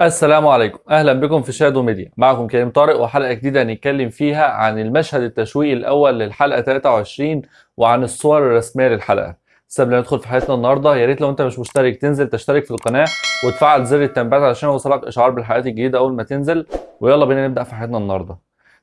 السلام عليكم اهلا بكم في شادو ميديا معكم كريم طارق وحلقه جديده هنتكلم فيها عن المشهد التشويقي الاول للحلقه 23 وعن الصور الرسميه للحلقه بس قبل ما ندخل في حلقتنا النهارده يا ريت لو انت مش مشترك تنزل تشترك في القناه وتفعل زر التنبيهات علشان يوصلك اشعار بالحلقات الجديده اول ما تنزل ويلا بينا نبدا في حلقتنا النهارده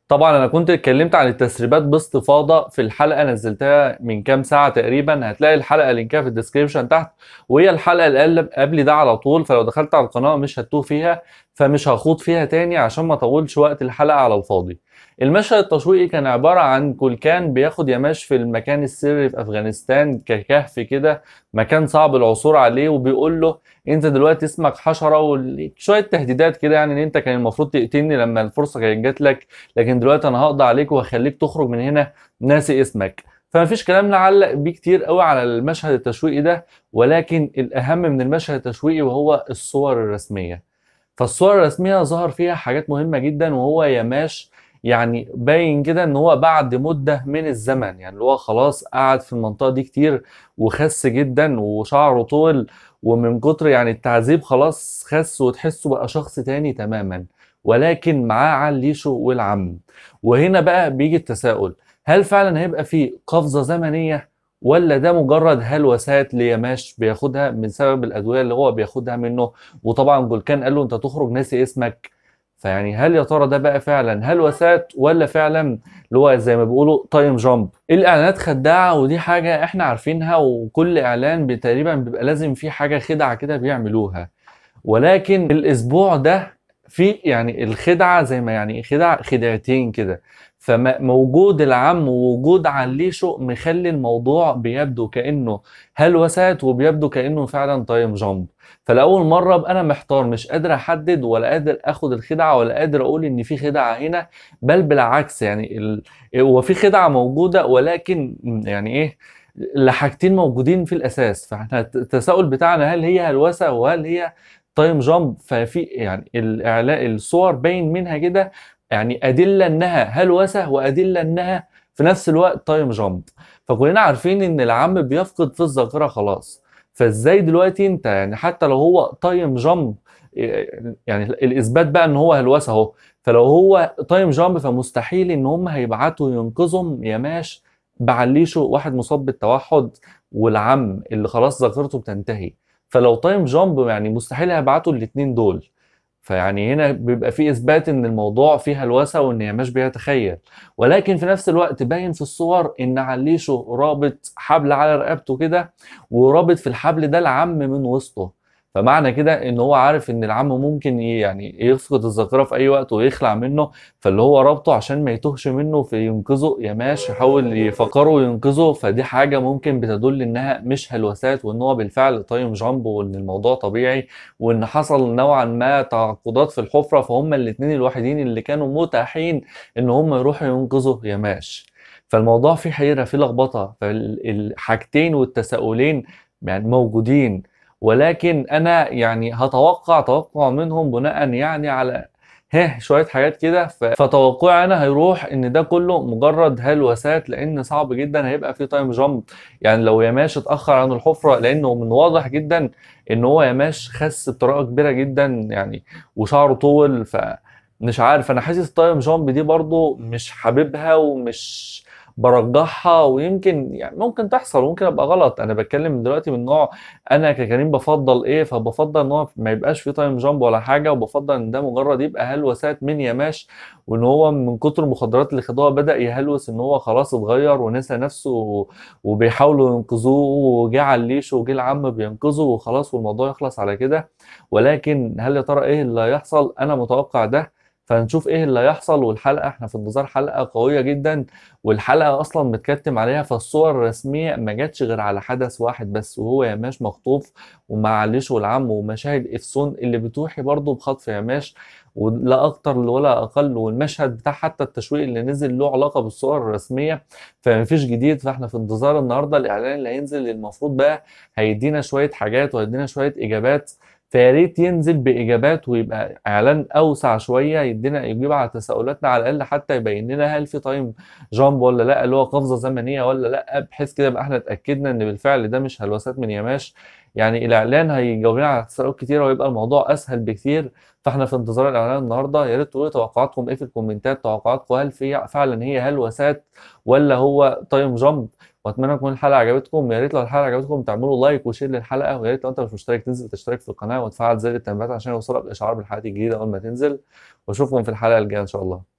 طبعا انا كنت اتكلمت عن التسريبات باستفاضه في الحلقه نزلتها من كام ساعه تقريبا هتلاقي الحلقه لينكها في الديسكريبشن تحت وهي الحلقه اللي قبل ده على طول فلو دخلت على القناه مش هتتوه فيها فمش هخوض فيها تاني عشان ما اطولش وقت الحلقه على الفاضي المشهد التشويقي كان عباره عن كولكان بياخد يماش في المكان السري في افغانستان ككهف كده مكان صعب العثور عليه وبيقول له انت دلوقتي اسمك حشره وشويه تهديدات كده يعني ان انت كان المفروض تقتلني لما الفرصه كانت جات لك لكن دلوقتي انا هقضي عليك وهخليك تخرج من هنا ناسي اسمك فمفيش كلام نعلق بيه كتير قوي على المشهد التشويقي ده ولكن الاهم من المشهد التشويقي وهو الصور الرسميه فالصور الرسميه ظهر فيها حاجات مهمه جدا وهو يماش يعني باين كده ان هو بعد مده من الزمن يعني اللي هو خلاص قعد في المنطقه دي كتير وخس جدا وشعره طول ومن كتر يعني التعذيب خلاص خس وتحسه بقى شخص تاني تماما ولكن معاه عليشو والعم وهنا بقى بيجي التساؤل هل فعلا هيبقى في قفزه زمنيه ولا ده مجرد هلوسات ليماش بياخدها من سبب الادويه اللي هو بياخدها منه وطبعا جولكان قال له انت تخرج ناسي اسمك فيعني هل يا ترى ده بقى فعلا هلوسات ولا فعلا اللي هو زي ما بيقولوا تايم جامب الاعلانات خداعه ودي حاجه احنا عارفينها وكل اعلان تقريبا بيبقى لازم فيه حاجه خدعه كده بيعملوها ولكن الاسبوع ده في يعني الخدعه زي ما يعني خدعه خدعتين كده فموجود العم ووجود عليشه مخلي الموضوع بيبدو كانه هلوسات وبيبدو كانه فعلا تايم جامب فلاول مره ابقى انا محتار مش قادر احدد ولا قادر اخد الخدعه ولا قادر اقول ان في خدعه هنا بل بالعكس يعني ال... هو في خدعه موجوده ولكن يعني ايه لحاجتين موجودين في الاساس فاحنا التساؤل بتاعنا هل هي هلوسه وهل هي تايم جامب ففي يعني الاعلاء الصور باين منها كده يعني ادله انها هلوسه وادله انها في نفس الوقت تايم جامب فكلنا عارفين ان العم بيفقد في الذاكره خلاص فازاي دلوقتي انت يعني حتى لو هو تايم جامب آه، يعني الاثبات بقى ان هو هلوسه اهو فلو هو تايم جامب فمستحيل ان هم هيبعتوا ينقذهم يا ماش بعليشه واحد مصاب بالتوحد والعم اللي خلاص ذاكرته بتنتهي فلو تايم جامب يعني مستحيل هيبعتوا الاثنين دول فيعني هنا بيبقى في اثبات ان الموضوع فيه هلوسه وان ياماش بيتخيل ولكن في نفس الوقت باين في الصور ان عليشو رابط حبل على رقبته كده ورابط في الحبل ده العم من وسطه فمعنى كده ان هو عارف ان العم ممكن يعني يفقد الذاكره في اي وقت ويخلع منه فاللي هو رابطه عشان ما يتوهش منه في ينقذه يا ماشي يحاول يفكره وينقذه فدي حاجه ممكن بتدل انها مش هلوسات وان هو بالفعل طايم جامب وان الموضوع طبيعي وان حصل نوعا ما تعقدات في الحفره فهم الاثنين الوحيدين اللي كانوا متاحين ان هم يروحوا ينقذوا يا ماشي فالموضوع فيه حيره فيه لخبطه فالحاجتين والتساؤلين يعني موجودين ولكن انا يعني هتوقع توقع منهم بناء يعني على ها شويه حاجات كده فتوقعي انا هيروح ان ده كله مجرد هلوسات لان صعب جدا هيبقى في تايم جامب يعني لو يماش اتاخر عن الحفره لانه من واضح جدا ان هو يماش خس بطريقه كبيره جدا يعني وشعره طول ف مش عارف انا حاسس تايم جامب دي برضو مش حاببها ومش برجحها ويمكن يعني ممكن تحصل وممكن ابقى غلط انا بتكلم دلوقتي من نوع انا ككريم بفضل ايه فبفضل ان هو ما يبقاش في تايم جامب ولا حاجه وبفضل ان ده مجرد يبقى هلوسات من يماش وان هو من كتر المخدرات اللي خدوها بدا يهلوس ان هو خلاص اتغير ونسى نفسه وبيحاولوا ينقذوه وجه على الليش وجه العم بينقذه وخلاص والموضوع يخلص على كده ولكن هل يا ترى ايه اللي هيحصل انا متوقع ده فنشوف ايه اللي هيحصل والحلقه احنا في انتظار حلقه قويه جدا والحلقه اصلا متكتم عليها فالصور الرسميه ما جاتش غير على حدث واحد بس وهو ياماش مخطوف ومعلش والعم ومشاهد افسون اللي بتوحي برضه بخطف ياماش ولا اكتر ولا اقل والمشهد بتاع حتى التشويق اللي نزل له علاقه بالصور الرسميه فمفيش جديد فاحنا في انتظار النهارده الاعلان اللي هينزل المفروض بقى هيدينا شويه حاجات وهيدينا شويه اجابات فيا ريت ينزل باجابات ويبقى اعلان اوسع شويه يدينا يجيب على تساؤلاتنا على الاقل حتى يبين لنا هل في تايم جامب ولا لا اللي هو قفزه زمنيه ولا لا بحيث كده يبقى احنا اتاكدنا ان بالفعل ده مش هلوسات من يماش يعني الاعلان هيجاوبنا على تساؤلات كتيره ويبقى الموضوع اسهل بكتير فاحنا في انتظار الاعلان النهارده يا ريت تقولوا توقعاتكم ايه في الكومنتات توقعاتكم هل في فعلا هي هلوسات ولا هو تايم جامب واتمنى تكون الحلقه عجبتكم يا ريت لو الحلقه عجبتكم تعملوا لايك وشير للحلقه ويا ريت لو انت مش مشترك تنزل تشترك في القناه وتفعل زر التنبيهات عشان يوصلك اشعار بالحلقات الجديده اول ما تنزل واشوفكم في الحلقه الجايه ان شاء الله